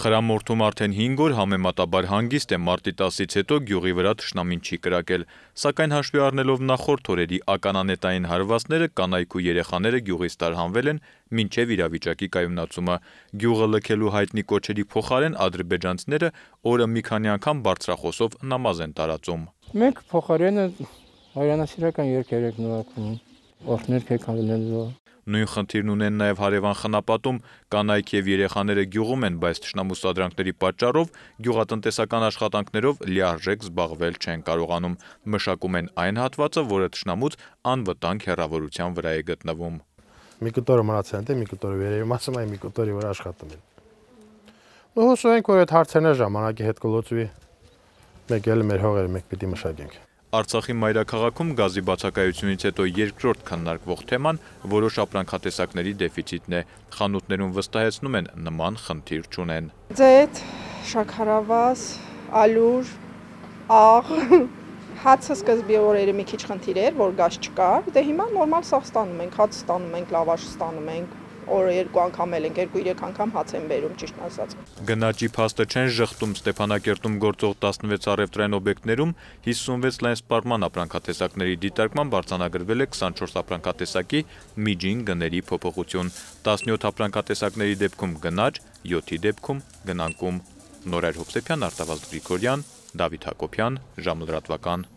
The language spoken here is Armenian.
Խրամորդում արդեն 5 օր համեմատաբար հանգիստ է մարտի 10-ից հետո գյուղի վրա ճշնամին չի կրակել, սակայն հաշվի առնելով նախորդ օրերի ականանետային հարվածները կանայք ու երեխաները գյուղից տարհանվել են մինչև իրավիճակի կայունացումը։ Գյուղը լքելու հայտնի կոչերի փոխարեն ադրբեջանցները օրը մի քանի անգամ բարձրախոսով նամազ են տարածում։ Մենք փոխարենը հայրենասիրական երգեր եք նվագում, օրհներ կեք հավելելու Նույն խնդիրն ունեն նաև հարևան խնապատում, կանայք եւ երեխաները գյուղում են, բայց ճշնամուսադրանքների պատճառով գյուղատնտեսական աշխատանքներով լիարժեք զբաղվել չեն կարողանում։ Մշակում են այն հատվածը, որը ճշնամուց անվտանգ հեռավորության վրա է գտնվում։ Մի կտորը մնացել են, մի կտորը վերևի մասում է, մի կտորի վրա աշխատում են։ Ու հուսով ենք, որ այդ հարցերն ժամանակի հետ կլուծվի։ Մեկ էլ մեր հողերը մենք պիտի մշակենք։ Արցախի մայրաքաղաքում գազի բացակայությունից հետո երկրորդ քննարկվող թեման որոշ ապրանքատեսակների դեֆիցիտն է։ Խանութներում վստահեցնում են նման խնդիր չունեն։ Ձեթ, շաքարավազ, ալյուր, աղ, հացը սկզբի օրերը մի քիչ խնդիր էր, որ գազ չկար, դե հիմա նորմալ սաղ ստանում ենք, հաց ստանում ենք, լավաշ ստանում ենք, օրը երկու անգամ էլ ենք, երկու-երեք անգամ հաց են բերում, ճիշտ ասած։ Գնաճի փաստը չեն ժխտում Ստեփանակերտում գործող 16 առևտրային օբյեկտներում 56 լայն սպառման ապրանքատեսակների դիտարկման բարձանագրվել է 24 ապրանքատեսակի միջին գների փոփոխություն։ 17 ապրանքատեսակների դեպքում գնաճ, 7-ի դեպքում գնանկում։ Նորայր Հովսեփյան, Արտավազդ Գրիգորյան, Դավիթ Հակոբյան, ժամը լրատվական